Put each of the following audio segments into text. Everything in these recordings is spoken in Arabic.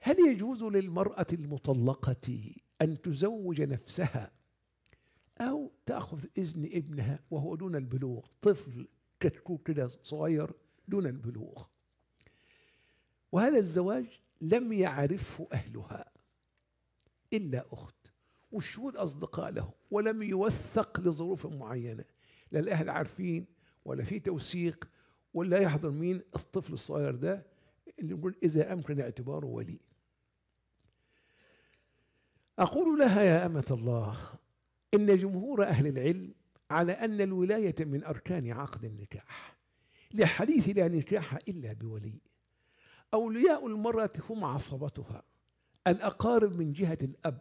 هل يجوز للمرأة المطلقة أن تزوج نفسها أو تأخذ إذن ابنها وهو دون البلوغ طفل كتكوت كده صغير دون البلوغ وهذا الزواج لم يعرفه أهلها إلا أخت والشهود أصدقاء له ولم يوثق لظروف معينة لا الأهل عارفين ولا في توثيق ولا يحضر مين الطفل الصغير ده اللي يقول إذا أمكن اعتباره ولي أقول لها يا أمة الله إن جمهور أهل العلم على أن الولاية من أركان عقد النكاح لحديث لا نكاح إلا بولي أولياء المرأة هم عصبتها الأقارب من جهة الأب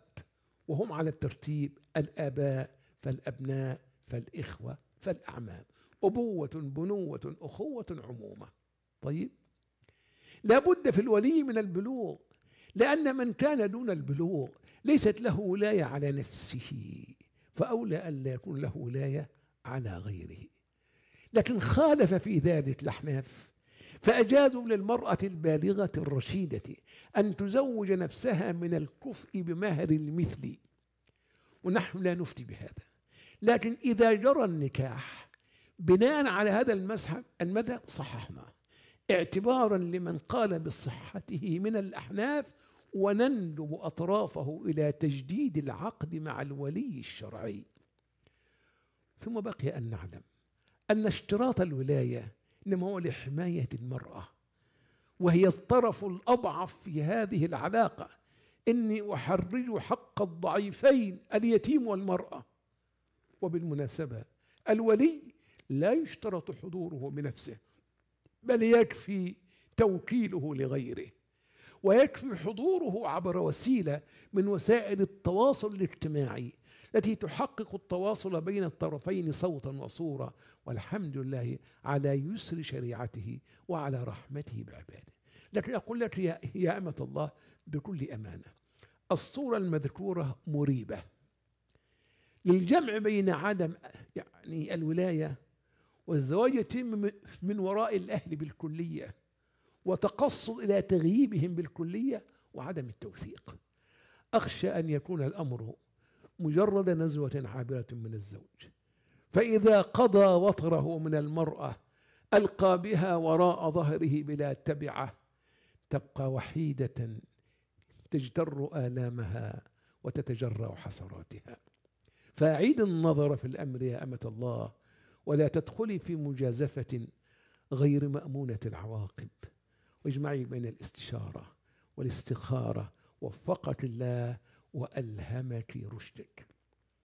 وهم على الترتيب الآباء فالأبناء فالإخوة فالأعمام أبوة بنوة أخوة عمومة طيب لابد في الولي من البلوغ لأن من كان دون البلوغ ليست له ولاية على نفسه فأولى ألا يكون له ولاية على غيره لكن خالف في ذلك الأحناف فأجازوا للمرأة البالغة الرشيدة أن تزوج نفسها من الكفء بمهر المثل ونحن لا نفتي بهذا لكن إذا جرى النكاح بناء على هذا المذهب المذهب صححناه اعتبارا لمن قال بصحته من الأحناف ونندب أطرافه إلى تجديد العقد مع الولي الشرعي ثم بقي أن نعلم أن اشتراط الولاية إنما هو لحماية المرأة وهي الطرف الأضعف في هذه العلاقة إني أحرج حق الضعيفين اليتيم والمرأة وبالمناسبة الولي لا يشترط حضوره بنفسه بل يكفي توكيله لغيره ويكفي حضوره عبر وسيله من وسائل التواصل الاجتماعي التي تحقق التواصل بين الطرفين صوتا وصوره والحمد لله على يسر شريعته وعلى رحمته بعباده لكن اقول لك يا, يا امه الله بكل امانه الصوره المذكوره مريبه للجمع بين عدم يعني الولايه والزواج يتم من وراء الأهل بالكلية وتقصد إلى تغييبهم بالكلية وعدم التوثيق أخشى أن يكون الأمر مجرد نزوة عابرة من الزوج فإذا قضى وطره من المرأة ألقى بها وراء ظهره بلا تبعة تبقى وحيدة تجتر آلامها وتتجرأ حسراتها فأعيد النظر في الأمر يا أمة الله ولا تدخلي في مجازفة غير مأمونة العواقب واجمعي بين الاستشارة والاستخارة وفقك الله وألهمك رشدك